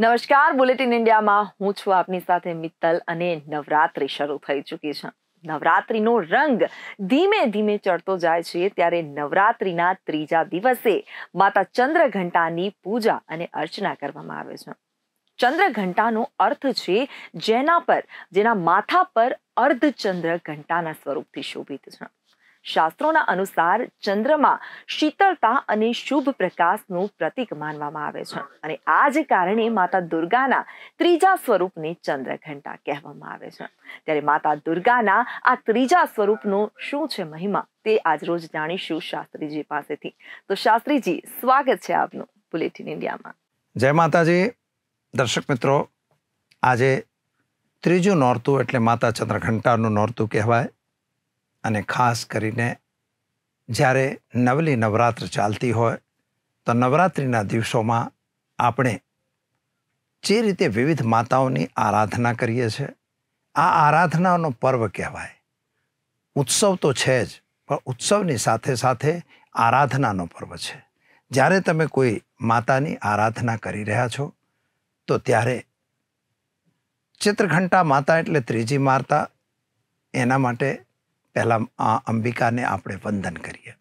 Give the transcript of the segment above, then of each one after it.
નમસ્કાર બુલેટિન ઇન્ડિયામાં હું છું આપની સાથે મિત્તલ અને નવરાત્રી શરૂ થઈ ચૂકી છે નવરાત્રીનો રંગ ધીમે ધીમે ચડતો જાય છે ત્યારે નવરાત્રીના ત્રીજા દિવસે માતા ચંદ્રઘંટાની પૂજા અને અર્ચના કરવામાં આવે છે ચંદ્રઘંટાનો અર્થ છે જેના પર જેના માથા પર અર્ધચંદ્ર ઘંટાના સ્વરૂપથી શોભિત છે શાસ્ત્રોના અનુસાર ચંદ્રમાં શીતળતા અને શુભ પ્રકાશનું પ્રતીક માનવામાં આવે છે અને આ જ કારણે માતા દુર્ગાના ત્રીજા સ્વરૂપને ચંદ્રઘંટા કહેવામાં આવે છે ત્યારે માતા દુર્ગાના આ ત્રીજા સ્વરૂપનું શું છે મહિમા તે આજ રોજ જાણીશું શાસ્ત્રીજી પાસેથી તો શાસ્ત્રીજી સ્વાગત છે આપનું બુલેટિન ઇન્ડિયામાં જય માતાજી દર્શક મિત્રો આજે ત્રીજું નોરતું એટલે માતા ચંદ્રઘંટાનું નોરતું કહેવાય અને ખાસ કરીને જ્યારે નવલી નવરાત્ર ચાલતી હોય તો નવરાત્રિના દિવસોમાં આપણે જે રીતે વિવિધ માતાઓની આરાધના કરીએ છીએ આ આરાધનાનો પર્વ કહેવાય ઉત્સવ તો છે જ પણ ઉત્સવની સાથે સાથે આરાધનાનો પર્વ છે જ્યારે તમે કોઈ માતાની આરાધના કરી રહ્યા છો તો ત્યારે ચિત્રઘંટા માતા એટલે ત્રીજી માતા એના માટે पहला आ अंबिका ने अपने वंदन करिए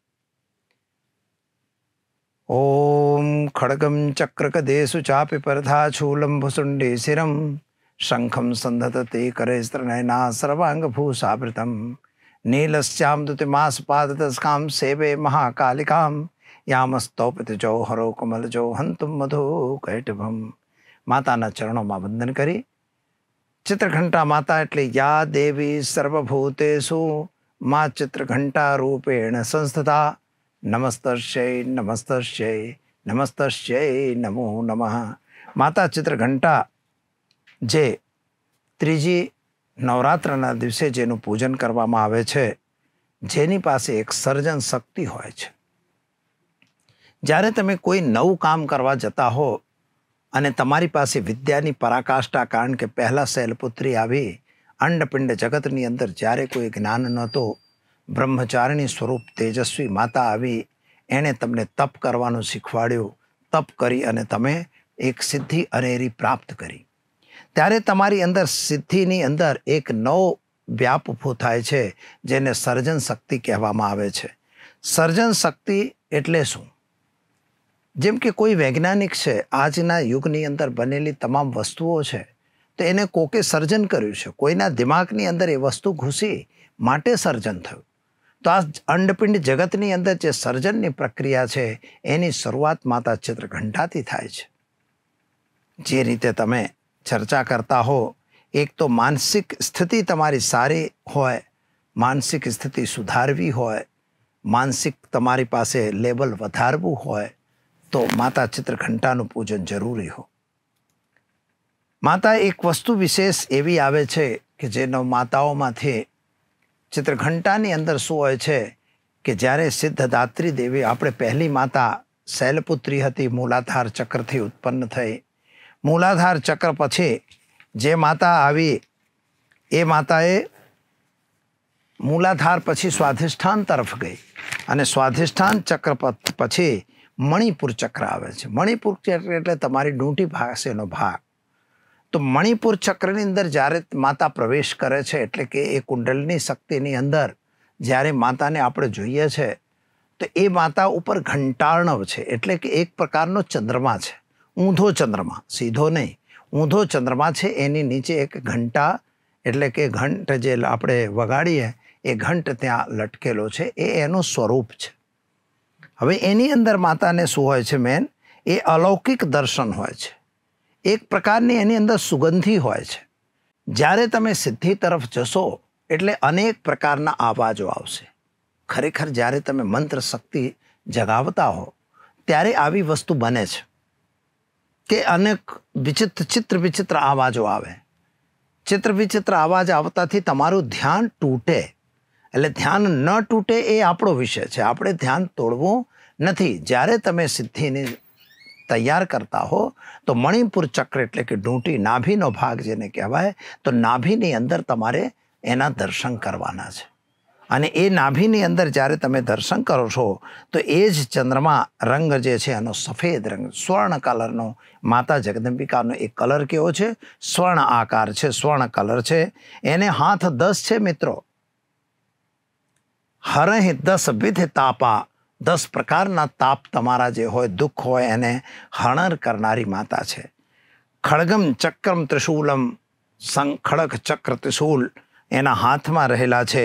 ओम खड़गम चक्र कदेशु चापि परधा छूलम भुसुंडे सिरम शंखम संधत ते कर स्त्रनयना सर्वांग भूसावृतम नीलश्याम दुतिमास पाद दसकाम सेवे महाकालिकाम यामस्तौपति जो कमल जो हंतु मधु कैटभम माता चरणों में वंदन करी चित्रघंटा माता एट्ले या देवी सर्वभूतेशु મા ચિત્રઘંટા રૂપેણ સંસ્થતા નમસ્તર્ષય નમસ્તર્ષય નમસ્તર્ષય નમો નમઃ માતા ચિત્રઘંટા જે ત્રીજી નવરાત્રના દિવસે જેનું પૂજન કરવામાં આવે છે જેની પાસે એક સર્જન શક્તિ હોય છે જ્યારે તમે કોઈ નવું કામ કરવા જતા હો અને તમારી પાસે વિદ્યાની પરાકાષ્ઠા કારણ કે પહેલાં શૈલપુત્રી આવી અંડપિંડ જગતની અંદર જ્યારે કોઈ જ્ઞાન નહોતો બ્રહ્મચારિણી સ્વરૂપ તેજસ્વી માતા આવી એણે તમને તપ કરવાનું શીખવાડ્યું તપ કરી અને તમે એક સિદ્ધિ અનેરી પ્રાપ્ત કરી ત્યારે તમારી અંદર સિદ્ધિની અંદર એક નવો વ્યાપ ઉભો થાય છે જેને સર્જન શક્તિ કહેવામાં આવે છે સર્જન શક્તિ એટલે શું જેમ કે કોઈ વૈજ્ઞાનિક છે આજના યુગની અંદર બનેલી તમામ વસ્તુઓ છે એને કોકે સર્જન કર્યું છે કોઈના દિમાગની અંદર એ વસ્તુ ઘૂસી માટે સર્જન થયું તો આ અંડપિંડ જગતની અંદર જે સર્જનની પ્રક્રિયા છે એની શરૂઆત માતા ચત્રઘંટાથી થાય છે જે રીતે તમે ચર્ચા કરતા હો એક તો માનસિક સ્થિતિ તમારી સારી હોય માનસિક સ્થિતિ સુધારવી હોય માનસિક તમારી પાસે લેવલ વધારવું હોય તો માતા ચત્રઘંટાનું પૂજન જરૂરી હોય માતા એક વસ્તુ વિશેષ એવી આવે છે કે જેનો માતાઓમાંથી ચિત્રઘંટાની અંદર શું હોય છે કે જ્યારે સિદ્ધદાત્રી દેવી આપણે પહેલી માતા શૈલપુત્રી હતી મૂલાધાર ચક્રથી ઉત્પન્ન થઈ મૂલાધાર ચક્ર પછી જે માતા આવી એ માતાએ મૂલાધાર પછી સ્વાધિષ્ઠાન તરફ ગઈ અને સ્વાધિષ્ઠાન ચક્ર પછી મણિપુર ચક્ર આવે છે મણિપુર ચક્ર એટલે તમારી ડૂંટી ભાષેનો ભાગ તો મણિપુર ચક્રની અંદર જ્યારે માતા પ્રવેશ કરે છે એટલે કે એ કુંડલની શક્તિની અંદર જ્યારે માતાને આપણે જોઈએ છે તો એ માતા ઉપર ઘંટાર્ણવ છે એટલે કે એક પ્રકારનો ચંદ્રમા છે ઊંધો ચંદ્રમા સીધો નહીં ઊંધો ચંદ્રમા છે એની નીચે એક ઘંટા એટલે કે ઘંટ જે આપણે વગાડીએ એ ઘંટ ત્યાં લટકેલો છે એ એનું સ્વરૂપ છે હવે એની અંદર માતાને શું હોય છે મેન એ અલૌકિક દર્શન હોય છે એક પ્રકારની એની અંદર સુગંધી હોય છે જ્યારે તમે સિદ્ધિ તરફ જશો એટલે અનેક પ્રકારના આવાજો આવશે ખરેખર જ્યારે તમે મંત્ર શક્તિ જગાવતા હો ત્યારે આવી વસ્તુ બને છે કે અનેક વિચિત્ર ચિત્ર વિચિત્ર આવાજો આવે ચિત્ર વિચિત્ર અવાજ આવતાથી તમારું ધ્યાન તૂટે એટલે ધ્યાન ન તૂટે એ આપણો વિષય છે આપણે ધ્યાન તોડવું નથી જ્યારે તમે સિદ્ધિની तैयार करता हो तो मणिपुर चक्र એટલે કે નોટી નાભિનો ભાગ જેને કહેવાય તો નાભિની અંદર તમારે એના દર્શન કરવાના છે અને એ નાભિની અંદર જારે તમે દર્શન કરો છો તો એ જ ચંદ્રમા રંગ જે છે એનો સફેદ રંગ स्वर्ण カラー નો માતા જગદંબાકાનો એક કલર કેવો છે स्वर्ण આકાર છે स्वर्ण કલર છે એને હાથ 10 છે મિત્રો હર હે 10 વિધ તાપા દસ પ્રકારના તાપ તમારા જે હોય દુઃખ હોય એને હણર કરનારી માતા છે ખડગમ ચક્રમ ત્રિશૂલમ ખડક ચક્ર ત્રિશૂલ એના હાથમાં રહેલા છે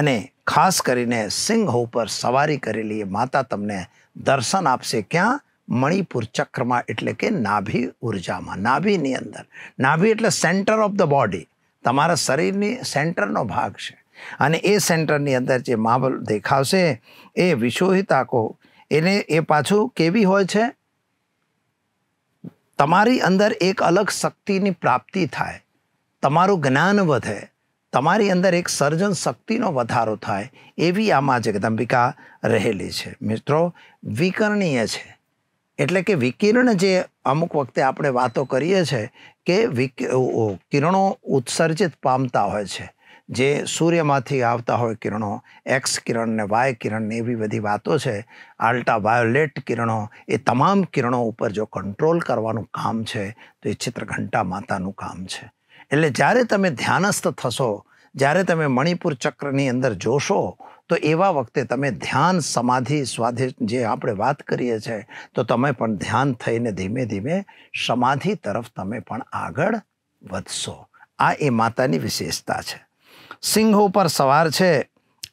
અને ખાસ કરીને સિંહ ઉપર સવારી કરેલી એ માતા તમને દર્શન આપશે ક્યાં મણિપુર ચક્રમાં એટલે કે નાભી ઉર્જામાં નાભીની અંદર નાભી એટલે સેન્ટર ઓફ ધ બોડી તમારા શરીરની સેન્ટરનો ભાગ છે અને એ સેન્ટરની અંદર જે માહોલ દેખાવશે એ વિશોહિતાકો એને એ પાછું કેવી હોય છે તમારી અંદર એક અલગ શક્તિની પ્રાપ્તિ થાય તમારું જ્ઞાન વધે તમારી અંદર એક સર્જન શક્તિનો વધારો થાય એવી આમાં જગદંબિકા રહેલી છે મિત્રો વિકરણીય છે એટલે કે વિકિરણ જે અમુક વખતે આપણે વાતો કરીએ છીએ કે કિરણો ઉત્સર્જિત પામતા હોય છે જે સૂર્યમાંથી આવતા હોય કિરણો એક્સ કિરણ ને વાય કિરણ ને એવી બધી વાતો છે આલ્ટા વાયોલેટ કિરણો એ તમામ કિરણો ઉપર જો કંટ્રોલ કરવાનું કામ છે તો એ ચિત્રઘંટા માતાનું કામ છે એટલે જ્યારે તમે ધ્યાનસ્થ થશો જ્યારે તમે મણિપુર ચક્રની અંદર જોશો તો એવા વખતે તમે ધ્યાન સમાધિ સ્વાધિ જે આપણે વાત કરીએ છીએ તો તમે પણ ધ્યાન થઈને ધીમે ધીમે સમાધિ તરફ તમે પણ આગળ વધશો આ એ માતાની વિશેષતા છે સિંહ ઉપર સવાર છે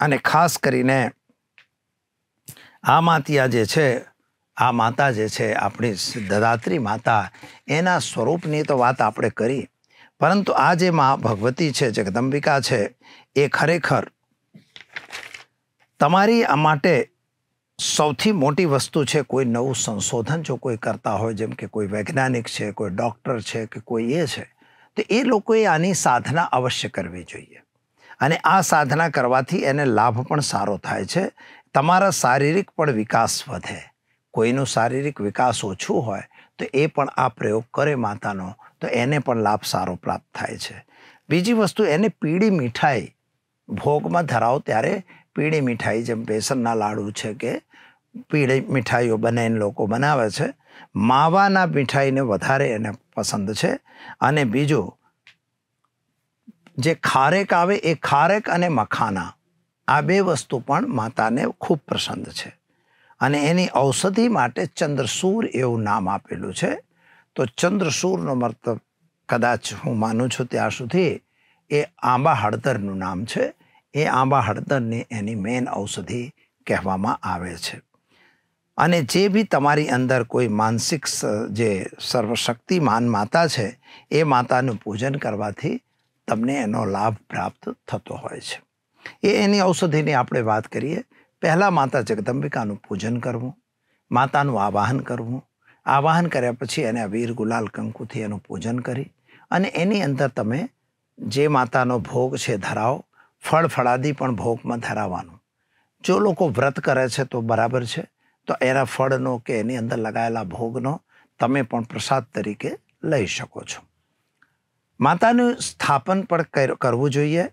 અને ખાસ કરીને આ માતિયા જે છે આ માતા જે છે આપણી દદાત્રી માતા એના સ્વરૂપની તો વાત આપણે કરી પરંતુ આ જે મા ભગવતી છે જગદંબિકા છે એ ખરેખર તમારી આ માટે સૌથી મોટી વસ્તુ છે કોઈ નવું સંશોધન જો કોઈ કરતા હોય જેમ કે કોઈ વૈજ્ઞાનિક છે કોઈ ડૉક્ટર છે કે કોઈ એ છે તો એ લોકોએ આની સાધના અવશ્ય કરવી જોઈએ અને આ સાધના કરવાથી એને લાભ પણ સારો થાય છે તમારા શારીરિક પણ વિકાસ વધે કોઈનું શારીરિક વિકાસ ઓછું હોય તો એ પણ આ પ્રયોગ કરે માતાનો તો એને પણ લાભ સારો પ્રાપ્ત થાય છે બીજી વસ્તુ એને પીળી મીઠાઈ ભોગમાં ધરાવ ત્યારે પીળી મીઠાઈ જેમ બેસનના લાડુ છે કે પીળી મીઠાઈઓ બનાવીને લોકો બનાવે છે માવાના મીઠાઈને વધારે એને પસંદ છે અને બીજું જે ખારેક આવે એ ખારેક અને મખાના આ બે વસ્તુ પણ માતાને ખૂબ પસંદ છે અને એની ઔષધિ માટે ચંદ્રસૂર એવું નામ આપેલું છે તો ચંદ્રસૂરનો મતલબ કદાચ હું માનું છું ત્યાં સુધી એ આંબા હળદરનું નામ છે એ આંબા હળદરને એની મેન ઔષધિ કહેવામાં આવે છે અને જે બી તમારી અંદર કોઈ માનસિક જે સર્વશક્તિમાન માતા છે એ માતાનું પૂજન કરવાથી તમને એનો લાભ પ્રાપ્ત થતો હોય છે એ એની ઔષધિની આપણે વાત કરીએ પહેલાં માતા જગદંબિકાનું પૂજન કરવું માતાનું આવાહન કરવું આવાહન કર્યા પછી એને વીર ગુલાલ કંકુથી એનું પૂજન કરી અને એની અંદર તમે જે માતાનો ભોગ છે ધરાવો ફળ ફળાદી પણ ભોગમાં ધરાવવાનું જો લોકો વ્રત કરે છે તો બરાબર છે તો એના ફળનો કે એની અંદર લગાયેલા ભોગનો તમે પણ પ્રસાદ તરીકે લઈ શકો છો માતાનું સ્થાપન પણ કરવું જોઈએ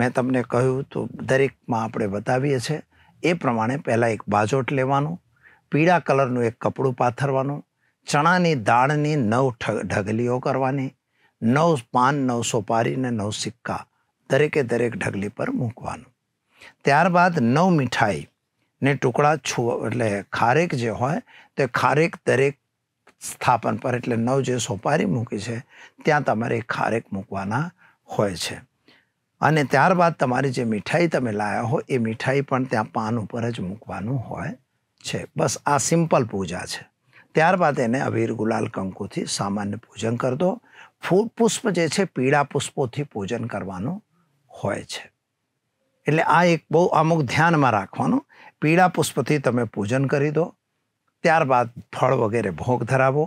મેં તમને કહ્યું તો દરેકમાં આપણે બતાવીએ છીએ એ પ્રમાણે પહેલાં એક બાજોટ લેવાનું પીળા કલરનું એક કપડું પાથરવાનું ચણાની દાળની નવ ઢગલીઓ કરવાની નવ પાન નવ સોપારીને નવ સિક્કા દરેકે દરેક ઢગલી પર મૂકવાનું ત્યારબાદ નવ મીઠાઈને ટુકડા છુ એટલે ખારેક જે હોય તે ખારેક દરેક સ્થાપન પર એટલે નવ જે સોપારી મૂકી છે ત્યાં તમારે ખારેક મૂકવાના હોય છે અને ત્યારબાદ તમારી જે મીઠાઈ તમે લાયા હો એ મીઠાઈ પણ ત્યાં પાન ઉપર જ મૂકવાનું હોય છે બસ આ સિમ્પલ પૂજા છે ત્યારબાદ એને અભીર ગુલાલ કંકુથી સામાન્ય પૂજન કરી દો ફૂલ પુષ્પ જે છે પીળા પુષ્પોથી પૂજન કરવાનું હોય છે એટલે આ એક બહુ અમુક ધ્યાનમાં રાખવાનું પીળા પુષ્પથી તમે પૂજન કરી દો ત્યારબાદ ફળ વગેરે ભોગ ધરાવો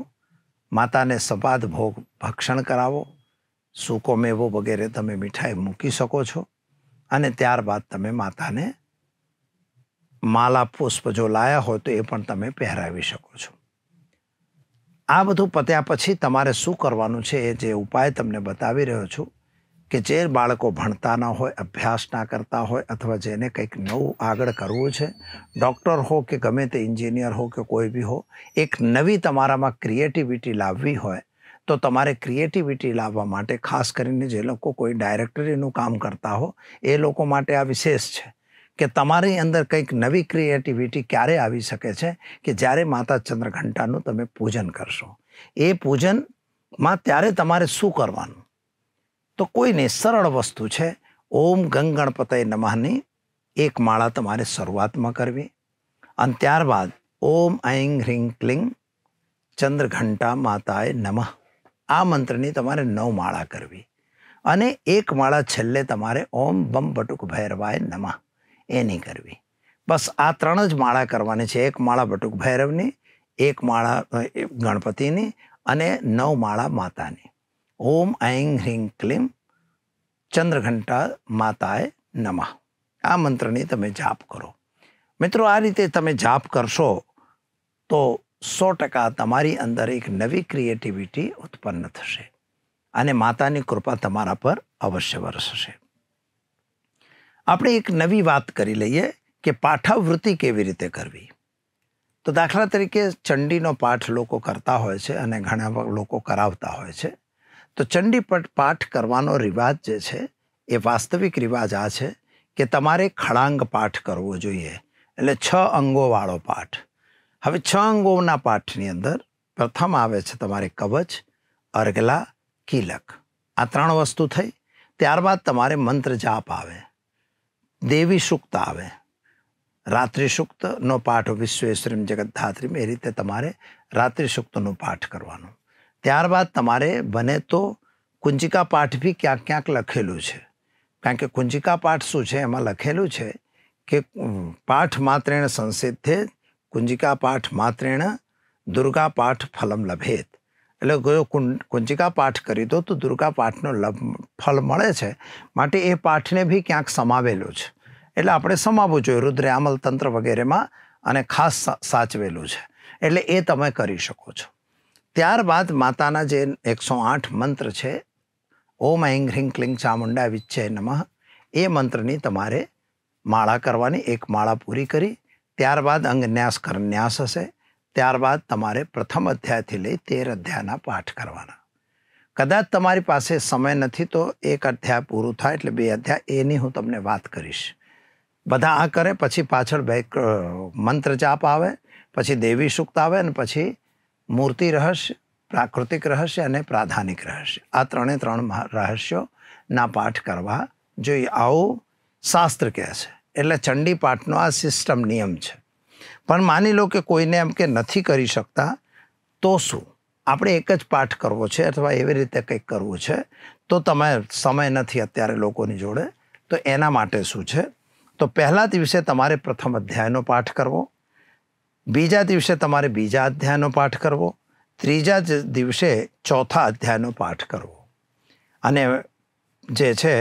માતાને સપાદ ભોગ ભક્ષણ કરાવો સૂકો મેવો વગેરે તમે મીઠાઈ મૂકી શકો છો અને ત્યારબાદ તમે માતાને માલા પુષ્પ જો લાયા હોય તો એ પણ તમે પહેરાવી શકો છો આ બધું પત્યા પછી તમારે શું કરવાનું છે એ જે ઉપાય તમને બતાવી રહ્યો છું કે જે બાળકો ભણતા ન હોય અભ્યાસ ના કરતા હોય અથવા જેને કંઈક નવું આગળ કરવું છે ડૉક્ટર હો કે ગમે તે ઇન્જિનિયર હો કે કોઈ બી હો એક નવી તમારામાં ક્રિએટિવિટી લાવવી હોય તો તમારે ક્રિએટિવિટી લાવવા માટે ખાસ કરીને જે લોકો કોઈ ડાયરેક્ટરીનું કામ કરતા હો એ લોકો માટે આ વિશેષ છે કે તમારી અંદર કંઈક નવી ક્રિએટિવિટી ક્યારે આવી શકે છે કે જ્યારે માતા ચંદ્રઘંટાનું તમે પૂજન કરશો એ પૂજનમાં ત્યારે તમારે શું કરવાનું તો કોઈને સરળ વસ્તુ છે ઓમ ગંગ ગણપતય નમઃની એક માળા તમારે શરૂઆતમાં કરવી અને ત્યારબાદ ઓમ ઐં હ્રીં ક્લિંગ ચંદ્રઘંટા માતાએ નમઃ આ મંત્રની તમારે નવ માળા કરવી અને એક માળા છેલ્લે તમારે ઓમ બમ બટુક ભૈરવાય નમઃ એની કરવી બસ આ ત્રણ જ માળા કરવાની છે એક માળા બટુક ભૈરવની એક માળા ગણપતિની અને નવ માળા માતાની ઓમ આઈંગ હ્રીં ક્લીમ ચંદ્રઘંટા માતાએ નમઃ આ મંત્રની તમે જાપ કરો મિત્રો આ રીતે તમે જાપ કરશો તો સો ટકા તમારી અંદર એક નવી ક્રિએટિવિટી ઉત્પન્ન થશે અને માતાની કૃપા તમારા પર અવશ્ય વરસશે આપણે એક નવી વાત કરી લઈએ કે પાઠાવૃત્તિ કેવી રીતે કરવી તો દાખલા તરીકે ચંડીનો પાઠ લોકો કરતા હોય છે અને ઘણા લોકો કરાવતા હોય છે તો ચંડીપટ પાઠ કરવાનો રિવાજ જે છે એ વાસ્તવિક રિવાજ આ છે કે તમારે ખળાંગ પાઠ કરવો જોઈએ એટલે છ અંગોવાળો પાઠ હવે છ અંગોના પાઠની અંદર પ્રથમ આવે છે તમારે કવચ અર્ગલા કિલક આ ત્રણ વસ્તુ થઈ ત્યારબાદ તમારે મંત્ર જાપ આવે દેવી સૂક્ત આવે રાત્રિ સૂક્તનો પાઠ વિશ્વેશ્વરીમ જગત એ રીતે તમારે રાત્રિ સૂક્તનો પાઠ કરવાનો ત્યારબાદ તમારે બને તો કુંજિકા પાઠ બી ક્યાંક ક્યાંક લખેલું છે કારણ કે કુંજિકા પાઠ શું છે એમાં લખેલું છે કે પાઠ માત્રેણ સંસિદ્ધે કુંજિકા પાઠ માત્રેણ દુર્ગા પાઠ ફલમ લભેત એટલે ગયો કુંજિકા પાઠ કરી દો તો દુર્ગા પાઠનો લભ ફળ મળે છે માટે એ પાઠને બી ક્યાંક સમાવેલું છે એટલે આપણે સમાવવું જોઈએ રુદ્રયામલ તંત્ર વગેરેમાં અને ખાસ સાચવેલું છે એટલે એ તમે કરી શકો છો ત્યારબાદ માતાના જે એકસો આઠ મંત્ર છે ઓમ ઐંગ હ્રીં ક્લિંગ ચામુંડા વિચ્છે નમઃ એ મંત્રની તમારે માળા કરવાની એક માળા પૂરી કરી ત્યારબાદ અંગન્યાસ કરન્યાસ હશે ત્યારબાદ તમારે પ્રથમ અધ્યાયથી લઈ તેર અધ્યાયના પાઠ કરવાના કદાચ તમારી પાસે સમય નથી તો એક અધ્યાય પૂરું થાય એટલે બે અધ્યાય એની હું તમને વાત કરીશ બધા આ કરે પછી પાછળ બે મંત્ર જાપ આવે પછી દેવી સૂક્ત આવે અને પછી મૂર્તિ રહસ્ય પ્રાકૃતિક રહસ્ય અને પ્રાધાનિક રહસ્ય આ ત્રણે ત્રણ રહસ્યોના પાઠ કરવા જોઈએ આવું શાસ્ત્ર કહે છે એટલે ચંડી પાઠનો આ સિસ્ટમ નિયમ છે પણ માની લો કે કોઈને એમ કે નથી કરી શકતા તો શું આપણે એક જ પાઠ કરવો છે અથવા એવી રીતે કંઈક કરવું છે તો તમે સમય નથી અત્યારે લોકોની જોડે તો એના માટે શું છે તો પહેલા દિવસે તમારે પ્રથમ અધ્યાયનો પાઠ કરવો બીજા દિવસે તમારે બીજા અધ્યાયનો પાઠ કરવો ત્રીજા દિવસે ચોથા અધ્યાયનો પાઠ કરવો અને જે છે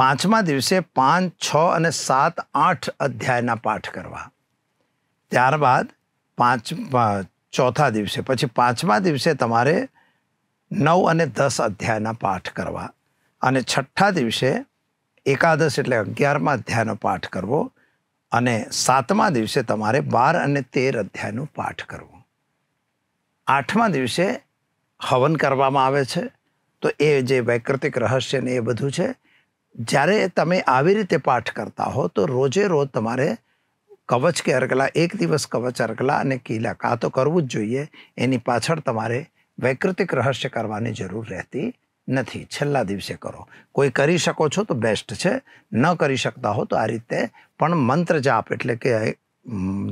પાંચમા દિવસે પાંચ છ અને સાત આઠ અધ્યાયના પાઠ કરવા ત્યારબાદ પાંચ ચોથા દિવસે પછી પાંચમા દિવસે તમારે નવ અને દસ અધ્યાયના પાઠ કરવા અને છઠ્ઠા દિવસે એકાદશ એટલે અગિયારમા અધ્યાયનો પાઠ કરવો અને સાતમા દિવસે તમારે બાર અને તેર અધ્યાયનો પાઠ કરવું આઠમા દિવસે હવન કરવામાં આવે છે તો એ જે વૈકૃતિક રહસ્ય ને એ બધું છે જ્યારે તમે આવી રીતે પાઠ કરતા હો તો રોજે રોજ તમારે કવચ કે અરગલા એક દિવસ કવચ અરગલા અને કીલા કાં તો કરવું જ જોઈએ એની પાછળ તમારે વૈકૃતિક રહસ્ય કરવાની જરૂર રહેતી નથી છેલ્લા દિવસે કરો કોઈ કરી શકો છો તો બેસ્ટ છે ન કરી શકતા હો તો આ રીતે પણ મંત્ર જાપ એટલે કે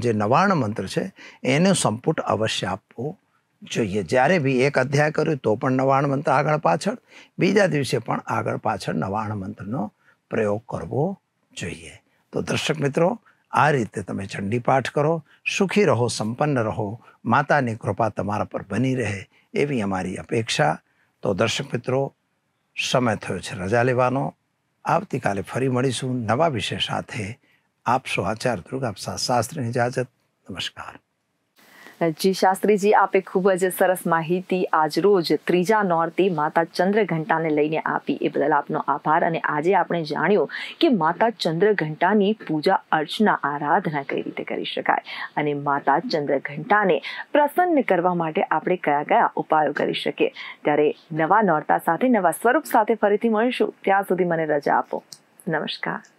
જે નવાણ મંત્ર છે એનું સંપુટ અવશ્ય આપવું જોઈએ જ્યારે બી એક અધ્યાય કર્યું તો પણ નવાણ મંત્ર આગળ પાછળ બીજા દિવસે પણ આગળ પાછળ નવાણ મંત્રનો પ્રયોગ કરવો જોઈએ તો દર્શક મિત્રો આ રીતે તમે ચંડી પાઠ કરો સુખી રહો સંપન્ન રહો માતાની કૃપા તમારા પર બની રહે એવી અમારી અપેક્ષા તો દર્શક મિત્રો સમય થયો છે રજા લેવાનો આવતીકાલે ફરી મળીશું નવા વિષય સાથે આપશો આચાર આચાર્ય દુર્ગા શાસ્ત્રીની ઇજાજત નમસ્કાર જી શાસ્ત્રીજી આપે ખૂબ જ સરસ માહિતી આજ રોજ ત્રીજા નોરતી માતા ચંદ્રઘંટાને લઈને આપી એ બદલ આપનો આભાર અને આજે આપણે જાણ્યું કે માતા ચંદ્રઘંટાની પૂજા અર્ચના આરાધના કઈ રીતે કરી શકાય અને માતા ચંદ્રઘંટાને પ્રસન્ન કરવા માટે આપણે કયા કયા ઉપાયો કરી શકીએ ત્યારે નવા નોરતા સાથે નવા સ્વરૂપ સાથે ફરીથી મળીશું ત્યાં સુધી મને રજા આપો નમસ્કાર